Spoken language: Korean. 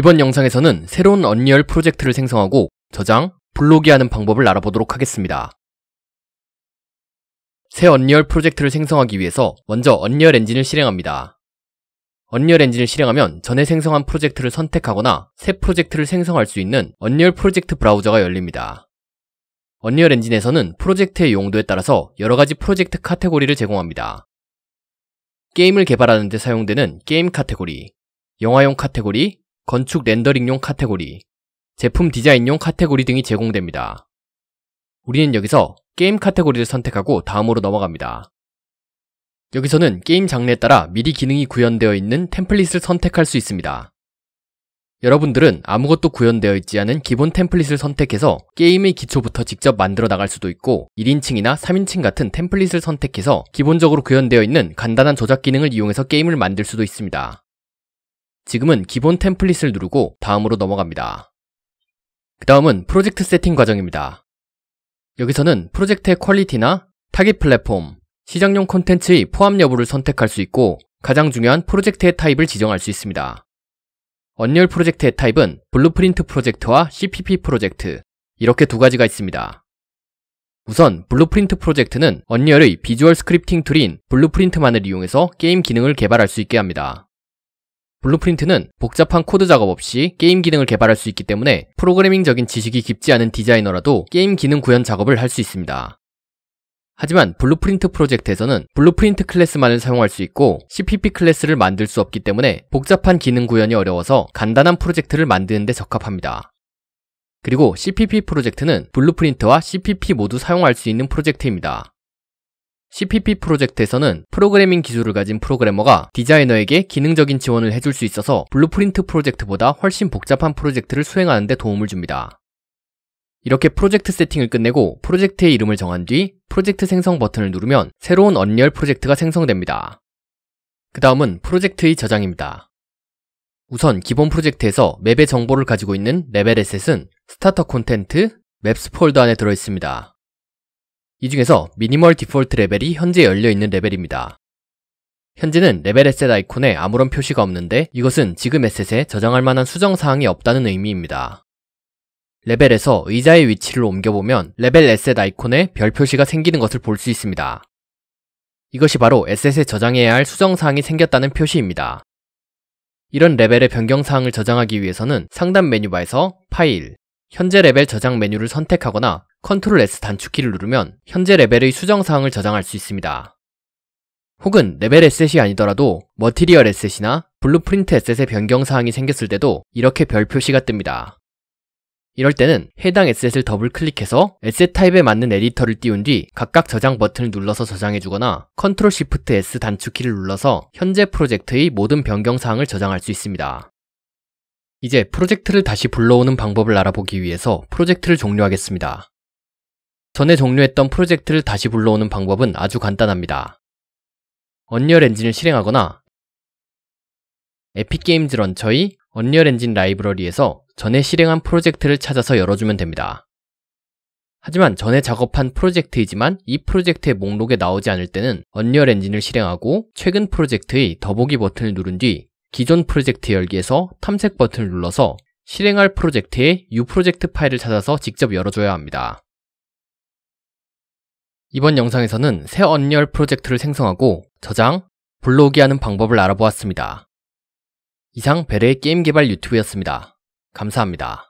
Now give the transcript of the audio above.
이번 영상에서는 새로운 언리얼 프로젝트를 생성하고 저장, 블로기하는 방법을 알아보도록 하겠습니다. 새 언리얼 프로젝트를 생성하기 위해서 먼저 언리얼 엔진을 실행합니다. 언리얼 엔진을 실행하면 전에 생성한 프로젝트를 선택하거나 새 프로젝트를 생성할 수 있는 언리얼 프로젝트 브라우저가 열립니다. 언리얼 엔진에서는 프로젝트의 용도에 따라서 여러가지 프로젝트 카테고리를 제공합니다. 게임을 개발하는 데 사용되는 게임 카테고리, 영화용 카테고리, 건축 렌더링용 카테고리, 제품 디자인용 카테고리 등이 제공됩니다. 우리는 여기서 게임 카테고리를 선택하고 다음으로 넘어갑니다. 여기서는 게임 장르에 따라 미리 기능이 구현되어 있는 템플릿을 선택할 수 있습니다. 여러분들은 아무것도 구현되어 있지 않은 기본 템플릿을 선택해서 게임의 기초부터 직접 만들어 나갈 수도 있고 1인칭이나 3인칭 같은 템플릿을 선택해서 기본적으로 구현되어 있는 간단한 조작 기능을 이용해서 게임을 만들 수도 있습니다. 지금은 기본 템플릿을 누르고 다음으로 넘어갑니다. 그 다음은 프로젝트 세팅 과정입니다. 여기서는 프로젝트의 퀄리티나 타깃 플랫폼, 시장용 콘텐츠의 포함 여부를 선택할 수 있고 가장 중요한 프로젝트의 타입을 지정할 수 있습니다. 언리얼 프로젝트의 타입은 블루프린트 프로젝트와 CPP 프로젝트 이렇게 두 가지가 있습니다. 우선 블루프린트 프로젝트는 언리얼의 비주얼 스크립팅 툴인 블루프린트만을 이용해서 게임 기능을 개발할 수 있게 합니다. 블루프린트는 복잡한 코드 작업 없이 게임 기능을 개발할 수 있기 때문에 프로그래밍적인 지식이 깊지 않은 디자이너라도 게임 기능 구현 작업을 할 수 있습니다. 하지만 블루프린트 프로젝트에서는 블루프린트 클래스만을 사용할 수 있고 CPP 클래스를 만들 수 없기 때문에 복잡한 기능 구현이 어려워서 간단한 프로젝트를 만드는 데 적합합니다. 그리고 CPP 프로젝트는 블루프린트와 CPP 모두 사용할 수 있는 프로젝트입니다. CPP 프로젝트에서는 프로그래밍 기술을 가진 프로그래머가 디자이너에게 기능적인 지원을 해줄 수 있어서 블루프린트 프로젝트보다 훨씬 복잡한 프로젝트를 수행하는 데 도움을 줍니다. 이렇게 프로젝트 세팅을 끝내고 프로젝트의 이름을 정한 뒤 프로젝트 생성 버튼을 누르면 새로운 언리얼 프로젝트가 생성됩니다. 그 다음은 프로젝트의 저장입니다. 우선 기본 프로젝트에서 맵의 정보를 가지고 있는 레벨 에셋은 스타터 콘텐트, 맵스 폴더 안에 들어있습니다. 이 중에서 미니멀 디폴트 레벨이 현재 열려있는 레벨입니다. 현재는 레벨 에셋 아이콘에 아무런 표시가 없는데 이것은 지금 에셋에 저장할 만한 수정사항이 없다는 의미입니다. 레벨에서 의자의 위치를 옮겨보면 레벨 에셋 아이콘에 별 표시가 생기는 것을 볼 수 있습니다. 이것이 바로 에셋에 저장해야 할 수정사항이 생겼다는 표시입니다. 이런 레벨의 변경사항을 저장하기 위해서는 상단 메뉴바에서 파일, 현재 레벨 저장 메뉴를 선택하거나 컨트롤 S 단축키를 누르면 현재 레벨의 수정사항을 저장할 수 있습니다. 혹은 레벨 에셋이 아니더라도 머티리얼 에셋이나 블루프린트 에셋의 변경사항이 생겼을 때도 이렇게 별 표시가 뜹니다. 이럴 때는 해당 에셋을 더블 클릭해서 에셋 타입에 맞는 에디터를 띄운 뒤 각각 저장 버튼을 눌러서 저장해주거나 컨트롤 시프트 S 단축키를 눌러서 현재 프로젝트의 모든 변경사항을 저장할 수 있습니다. 이제 프로젝트를 다시 불러오는 방법을 알아보기 위해서 프로젝트를 종료하겠습니다. 전에 종료했던 프로젝트를 다시 불러오는 방법은 아주 간단합니다. 언리얼 엔진을 실행하거나 에픽게임즈 런처의 언리얼 엔진 라이브러리에서 전에 실행한 프로젝트를 찾아서 열어주면 됩니다. 하지만 전에 작업한 프로젝트이지만 이 프로젝트의 목록에 나오지 않을 때는 언리얼 엔진을 실행하고 최근 프로젝트의 더보기 버튼을 누른 뒤 기존 프로젝트 열기에서 탐색 버튼을 눌러서 실행할 프로젝트의 U 프로젝트 파일을 찾아서 직접 열어줘야 합니다. 이번 영상에서는 새 언리얼 프로젝트를 생성하고 저장, 블로그 하는 방법을 알아보았습니다. 이상 베레의 게임 개발 유튜브였습니다. 감사합니다.